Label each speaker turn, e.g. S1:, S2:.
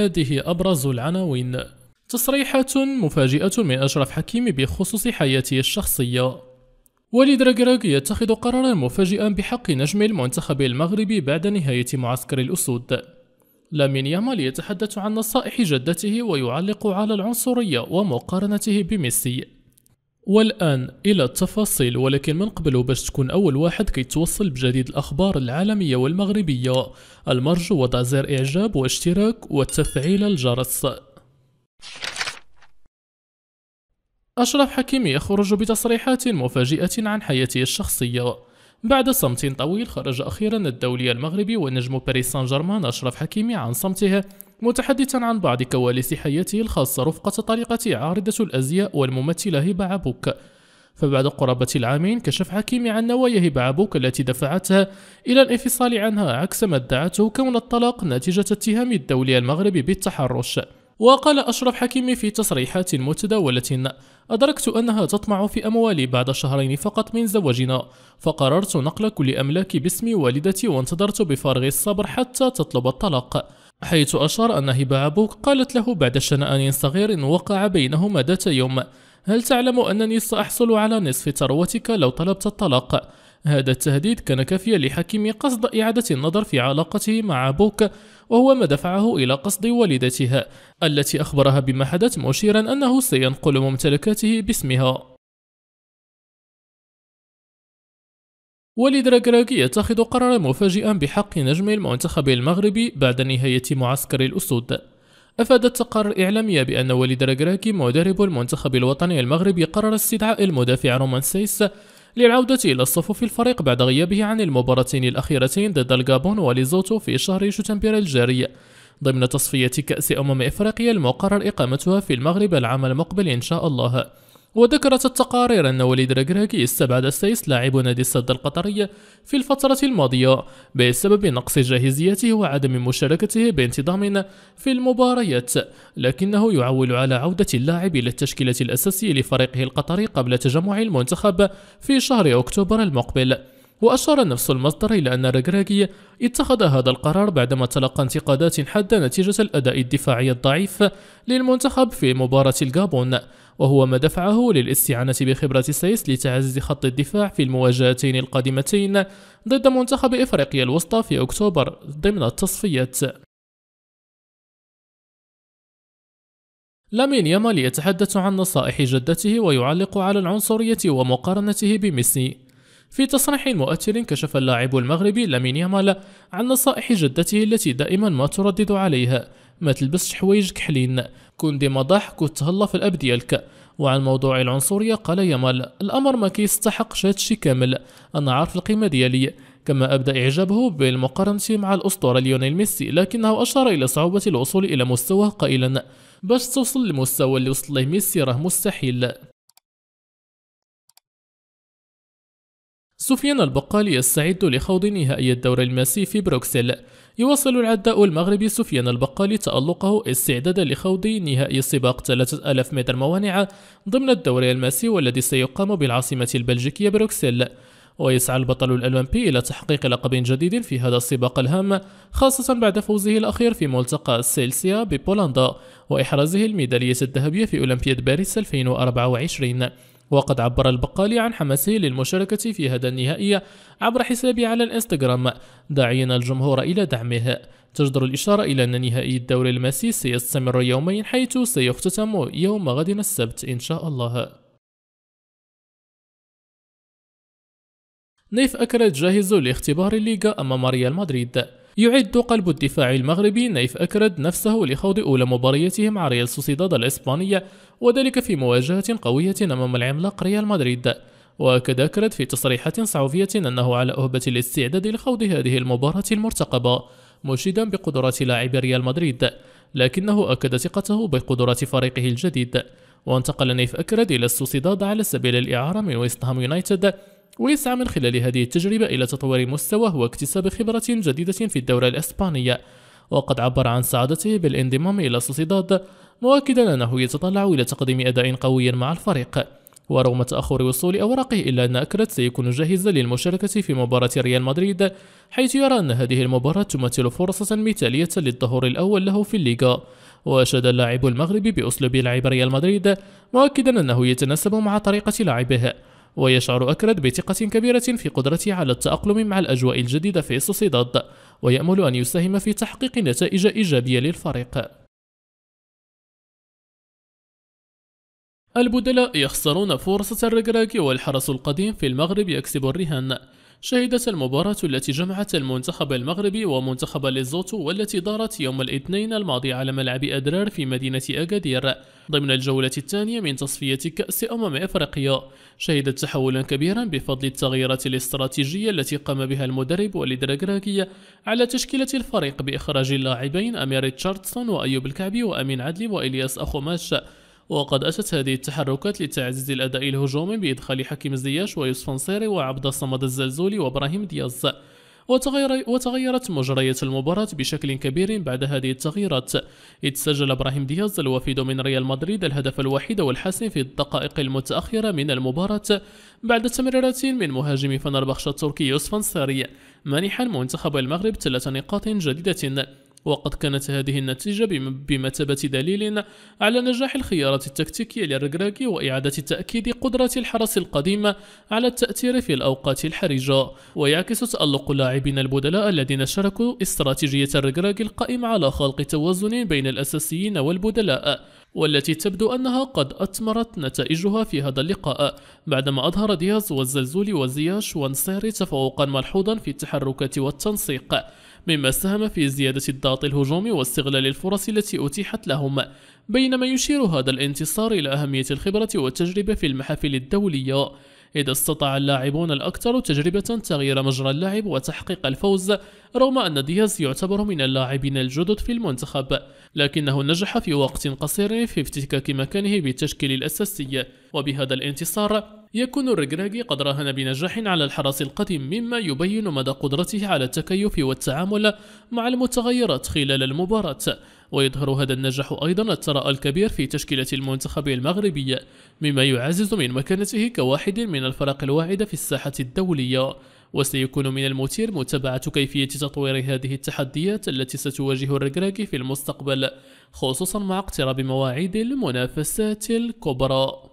S1: هذه أبرز العناوين تصريحات مفاجئة من أشرف حكيم بخصوص حياته الشخصية وليد ركراك يتخذ قرارا مفاجئا بحق نجم المنتخب المغربي بعد نهاية معسكر الأسود لامين يامال يتحدث عن نصائح جدته ويعلق على العنصرية ومقارنته بميسي والآن إلى التفاصيل ولكن من قبل باش تكون أول واحد كيتوصل بجديد الأخبار العالمية والمغربية المرجو وضع زر إعجاب واشتراك وتفعيل الجرس أشرف حكيمي يخرج بتصريحات مفاجئة عن حياته الشخصية بعد صمت طويل خرج أخيرا الدولي المغربي ونجم باريس سان جيرمان أشرف حكيمي عن صمته متحدثا عن بعض كواليس حياته الخاصة رفقة طريقة عارضة الأزياء والممثلة هبة عبوك فبعد قرابة العامين كشف حكيمي عن نوايا هبة عبوك التي دفعتها إلى الانفصال عنها عكس ما ادعته كون الطلاق نتيجة اتهام الدولي المغربي بالتحرش وقال أشرف حكيمي في تصريحات متداولة أدركت أنها تطمع في أموالي بعد شهرين فقط من زواجنا فقررت نقل كل أملاكي باسم والدتي وانتظرت بفارغ الصبر حتى تطلب الطلاق حيث أشار أن هبة عبوك قالت له بعد شنآن صغير وقع بينهما ذات يوم هل تعلم أنني سأحصل على نصف ثروتك لو طلبت الطلاق؟ هذا التهديد كان كافيا لحكيم قصد إعادة النظر في علاقته مع أبوك وهو ما دفعه إلى قصد والدتها التي أخبرها بما حدث مشيرا أنه سينقل ممتلكاته باسمها وليد راكراكي يتخذ قرارا مفاجئا بحق نجم المنتخب المغربي بعد نهاية معسكر الأسود أفادت تقارير إعلامية بأن وليد راكراكي مدرب المنتخب الوطني المغربي قرر استدعاء المدافع رومان سيس للعودة إلى صفوف الفريق بعد غيابه عن المباراتين الأخيرتين ضد الغابون وليزوتو في شهر شتنبر الجاري ضمن تصفية كأس أمم إفريقيا المقرر إقامتها في المغرب العام المقبل إن شاء الله وذكرت التقارير أن وليد ركراكي استبعد السيس لاعب نادي السد القطري في الفترة الماضية بسبب نقص جاهزيته وعدم مشاركته بانتظام في المباريات لكنه يعول على عودة اللاعب إلى التشكيلة الأساسية لفريقه القطري قبل تجمع المنتخب في شهر أكتوبر المقبل وأشار نفس المصدر إلى أن ريغراغي اتخذ هذا القرار بعدما تلقى انتقادات حادة نتيجة الأداء الدفاعي الضعيف للمنتخب في مباراة الغابون وهو ما دفعه للاستعانة بخبرة سيس لتعزيز خط الدفاع في المواجهتين القادمتين ضد منتخب إفريقيا الوسطى في أكتوبر ضمن التصفيات لامين يامال يتحدث عن نصائح جدته ويعلق على العنصرية ومقارنته بميسي في تصريح مؤثر كشف اللاعب المغربي لامين يامال عن نصائح جدته التي دائما ما تردد عليها ما تلبسش حوايج كحلين كون ديما ضحك وتهلا في الاب ديالك وعن موضوع العنصريه قال يامال الامر ما كيستحقش هادشي كامل انا عارف القيمه ديالي كما أبدى إعجابه بالمقارنة مع الأسطورة ليونيل ميسي لكنه أشار إلى صعوبة الوصول إلى مستواه قائلا باش توصل للمستوى اللي وصل ميسي راه مستحيل سفيان البقالي يستعد لخوض نهائي الدوري الماسي في بروكسل يواصل العداء المغربي سفيان البقالي تألقه استعدادا لخوض نهائي سباق 3000 متر موانع ضمن الدوري الماسي والذي سيقام بالعاصمة البلجيكية بروكسل ويسعى البطل الأولمبي إلى تحقيق لقب جديد في هذا السباق الهام خاصة بعد فوزه الأخير في ملتقى سيلسيا ببولندا وإحرازه الميدالية الذهبية في أولمبياد باريس 2024 وقد عبر البقالي عن حماسه للمشاركة في هذا النهائي عبر حسابه على الانستغرام داعيا الجمهور إلى دعمه تجدر الإشارة إلى أن نهائي الدوري الماسي سيستمر يومين حيث سيختتم يوم غد السبت إن شاء الله نيف أكرد جاهز لاختبار الليغا أمام ريال مدريد يعد قلب الدفاع المغربي نيف أكرد نفسه لخوض أولى مبارياته مع ريال سوسيداد الإسبانية وذلك في مواجهة قوية أمام العملاق ريال مدريد وأكد أكرد في تصريحات صحفية أنه على أهبة الاستعداد لخوض هذه المباراة المرتقبة مشيدا بقدرات لاعب ريال مدريد لكنه أكد ثقته بقدرات فريقه الجديد وانتقل نيف أكرد إلى السوسيداد على سبيل الإعارة من ويست هام يونايتد ويسعى من خلال هذه التجربة إلى تطوير مستواه واكتساب خبرة جديدة في الدورة الإسبانية وقد عبر عن سعادته بالانضمام إلى سوسيداد مؤكدا أنه يتطلع إلى تقديم أداء قوي مع الفريق ورغم تأخر وصول أوراقه إلا أن أكرت سيكون جاهزا للمشاركة في مباراة ريال مدريد حيث يرى أن هذه المباراة تمثل فرصة مثالية للظهور الأول له في الليغا وأشاد اللاعب المغربي بأسلوب لعب ريال مدريد مؤكدا أنه يتناسب مع طريقة لعبه ويشعر أكرد بثقة كبيرة في قدرته على التأقلم مع الأجواء الجديدة في سوسيداد ويأمل أن يساهم في تحقيق نتائج إيجابية للفريق البدلاء يخسرون فرصة الركراك والحرس القديم في المغرب يكسب الرهان شهدت المباراة التي جمعت المنتخب المغربي ومنتخب ليزوتو والتي دارت يوم الاثنين الماضي على ملعب أدرار في مدينة أكادير ضمن الجولة الثانية من تصفية كأس أمم إفريقيا شهدت تحولا كبيرا بفضل التغييرات الاستراتيجية التي قام بها المدرب وليد على تشكيلة الفريق بإخراج اللاعبين أمير تشارتسون وأيوب الكعبي وأمين عدلي وإلياس أخوماش وقد أتت هذه التحركات لتعزيز الأداء الهجومي بإدخال حكيم زياش ويوسف نصيري وعبد الصمد الزلزولي وإبراهيم دياز وتغير وتغيرت مجريات المباراة بشكل كبير بعد هذه التغييرات إذ سجل إبراهيم دياز الوفيد من ريال مدريد الهدف الوحيد والحاسم في الدقائق المتأخرة من المباراة بعد تمريرات من مهاجم فنربخش التركي يوسف نصيري مانحا منتخب المغرب ثلاث نقاط جديدة وقد كانت هذه النتيجة بمثابة دليل على نجاح الخيارات التكتيكية للركراكي وإعادة تأكيد قدرة الحرس القديم على التأثير في الأوقات الحرجة ويعكس تألق اللاعبين البدلاء الذين شاركوا استراتيجية الركراكي القائمة على خلق توازن بين الأساسيين والبدلاء والتي تبدو أنها قد أثمرت نتائجها في هذا اللقاء بعدما أظهر دياز والزلزول وزياش وانساري تفوقا ملحوظا في التحركات والتنسيق مما ساهم في زيادة الضغط الهجومي واستغلال الفرص التي أتيحت لهم بينما يشير هذا الانتصار إلى أهمية الخبرة والتجربة في المحافل الدولية إذا استطاع اللاعبون الأكثر تجربة تغيير مجرى اللعب وتحقيق الفوز رغم أن دياز يعتبر من اللاعبين الجدد في المنتخب لكنه نجح في وقت قصير في افتكاك مكانه بالتشكيل الأساسي وبهذا الانتصار يكون الرجراجي قد راهن بنجاح على الحرس القديم مما يبين مدى قدرته على التكيف والتعامل مع المتغيرات خلال المباراة ويظهر هذا النجاح أيضا الثراء الكبير في تشكيلة المنتخب المغربي مما يعزز من مكانته كواحد من الفرق الواعدة في الساحة الدولية وسيكون من المثير متابعة كيفية تطوير هذه التحديات التي ستواجه الركراكي في المستقبل خصوصا مع اقتراب مواعيد المنافسات الكبرى